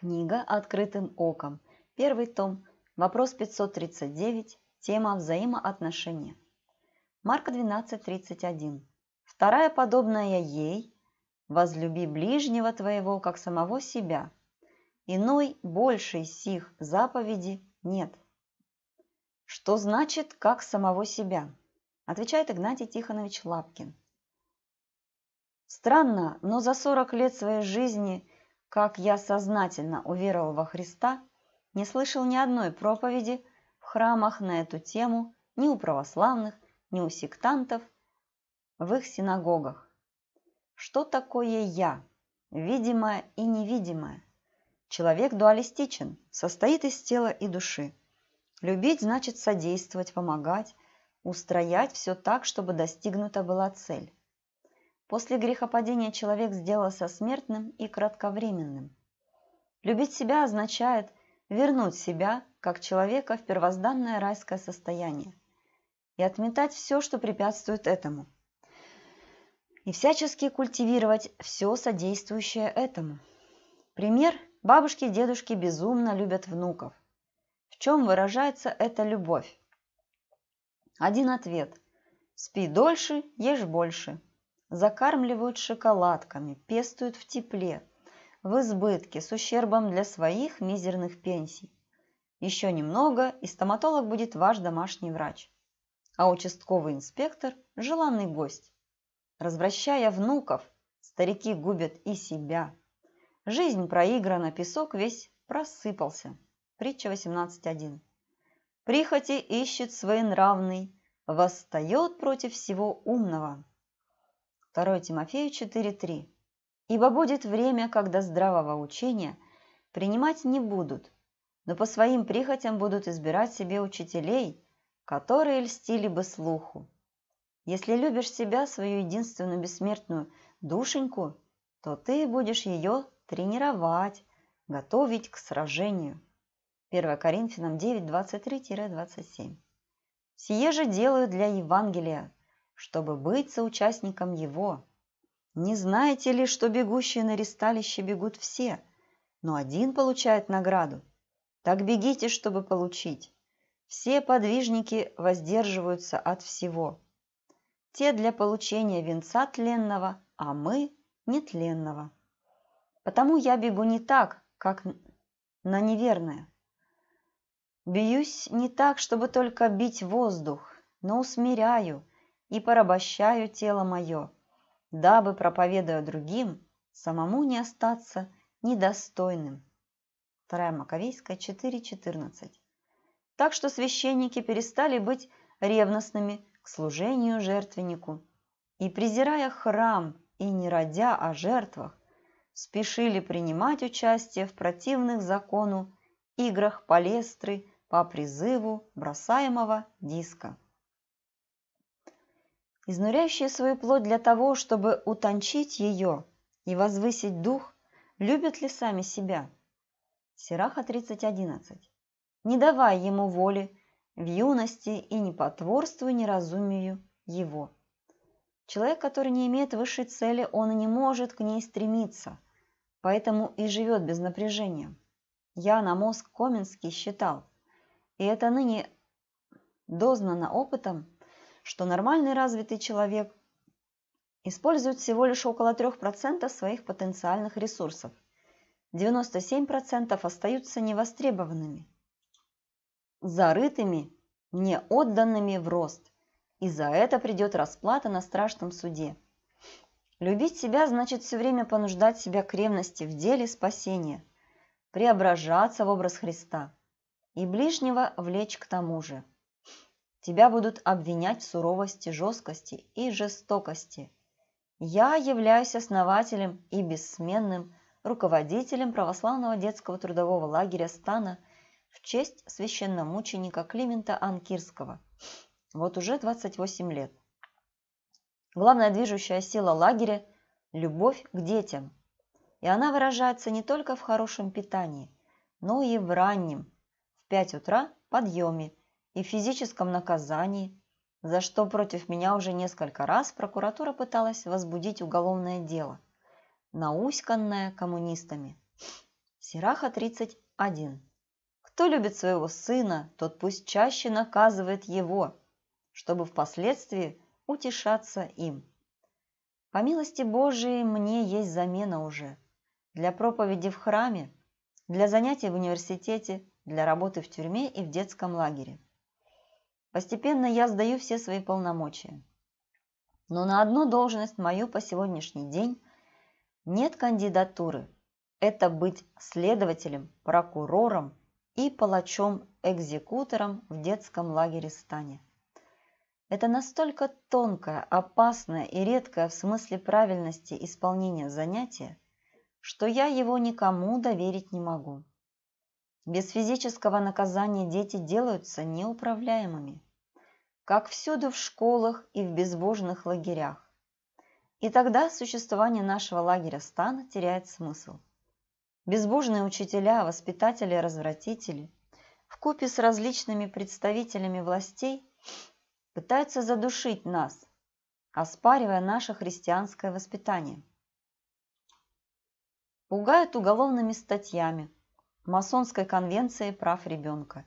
Книга «Открытым оком». Первый том. Вопрос 539. Тема «Взаимоотношения». Марка 12.31. Вторая подобная ей «Возлюби ближнего твоего, как самого себя». Иной, большей сих заповеди нет. Что значит «как самого себя»? Отвечает Игнатий Тихонович Лапкин. Странно, но за 40 лет своей жизни – как я сознательно уверовал во Христа, не слышал ни одной проповеди в храмах на эту тему ни у православных, ни у сектантов, в их синагогах. Что такое «я»? Видимое и невидимое. Человек дуалистичен, состоит из тела и души. Любить значит содействовать, помогать, устроять все так, чтобы достигнута была цель. После грехопадения человек сделался смертным и кратковременным. Любить себя означает вернуть себя, как человека, в первозданное райское состояние и отметать все, что препятствует этому, и всячески культивировать все содействующее этому. Пример – бабушки и дедушки безумно любят внуков. В чем выражается эта любовь? Один ответ – спи дольше, ешь больше – закармливают шоколадками, пестуют в тепле, в избытке, с ущербом для своих мизерных пенсий. Еще немного, и стоматолог будет ваш домашний врач, а участковый инспектор – желанный гость. Развращая внуков, старики губят и себя. Жизнь проиграна, песок весь просыпался. Притча 18.1. Прихоти ищет своенравный, восстает против всего умного. 2 Тимофею 4.3. «Ибо будет время, когда здравого учения принимать не будут, но по своим прихотям будут избирать себе учителей, которые льстили бы слуху. Если любишь себя, свою единственную бессмертную душеньку, то ты будешь ее тренировать, готовить к сражению». 1 Коринфянам 9, 23-27. «Сие же делаю для Евангелия, чтобы быть соучастником его. Не знаете ли, что бегущие на ресталище бегут все, но один получает награду? Так бегите, чтобы получить. Все подвижники воздерживаются от всего. Те для получения венца тленного, а мы – нетленного. Потому я бегу не так, как на неверное. Бьюсь не так, чтобы только бить воздух, но усмиряю, и порабощаю тело мое, дабы, проповедуя другим, самому не остаться недостойным. 2 Маковейская 4.14 Так что священники перестали быть ревностными к служению жертвеннику и, презирая храм и не родя о жертвах, спешили принимать участие в противных закону играх палестры по призыву бросаемого диска изнуряющие свою плоть для того, чтобы утончить ее и возвысить дух, любят ли сами себя? Сираха 30.11. Не давай ему воли в юности и не потворствуй неразумию его. Человек, который не имеет высшей цели, он не может к ней стремиться, поэтому и живет без напряжения. Я на мозг Коменский считал, и это ныне дознано опытом, что нормальный развитый человек использует всего лишь около 3% своих потенциальных ресурсов. 97% остаются невостребованными, зарытыми, не отданными в рост. И за это придет расплата на страшном суде. Любить себя значит все время понуждать себя к ревности в деле спасения, преображаться в образ Христа и ближнего влечь к тому же. Тебя будут обвинять в суровости, жесткости и жестокости. Я являюсь основателем и бессменным руководителем православного детского трудового лагеря «Стана» в честь священномученика Климента Анкирского. Вот уже 28 лет. Главная движущая сила лагеря – любовь к детям. И она выражается не только в хорошем питании, но и в раннем, в 5 утра, подъеме – и физическом наказании, за что против меня уже несколько раз прокуратура пыталась возбудить уголовное дело, науськанное коммунистами. Сираха 31. Кто любит своего сына, тот пусть чаще наказывает его, чтобы впоследствии утешаться им. По милости Божией мне есть замена уже. Для проповеди в храме, для занятий в университете, для работы в тюрьме и в детском лагере. Постепенно я сдаю все свои полномочия. Но на одну должность мою по сегодняшний день нет кандидатуры. Это быть следователем, прокурором и палачом-экзекутором в детском лагере Стане. Это настолько тонкое, опасное и редкое в смысле правильности исполнения занятия, что я его никому доверить не могу. Без физического наказания дети делаются неуправляемыми, как всюду в школах и в безбожных лагерях. И тогда существование нашего лагеря стана теряет смысл. Безбожные учителя, воспитатели и развратители в купе с различными представителями властей пытаются задушить нас, оспаривая наше христианское воспитание. Пугают уголовными статьями – Масонской конвенции прав ребенка.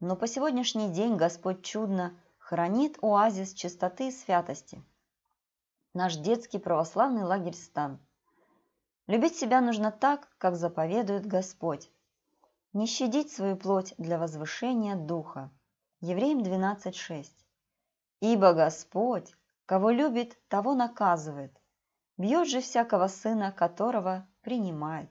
Но по сегодняшний день Господь чудно хранит оазис чистоты и святости. Наш детский православный лагерь стан. Любить себя нужно так, как заповедует Господь. Не щадить свою плоть для возвышения духа. Евреям 12.6. Ибо Господь, кого любит, того наказывает. Бьет же всякого сына, которого принимает.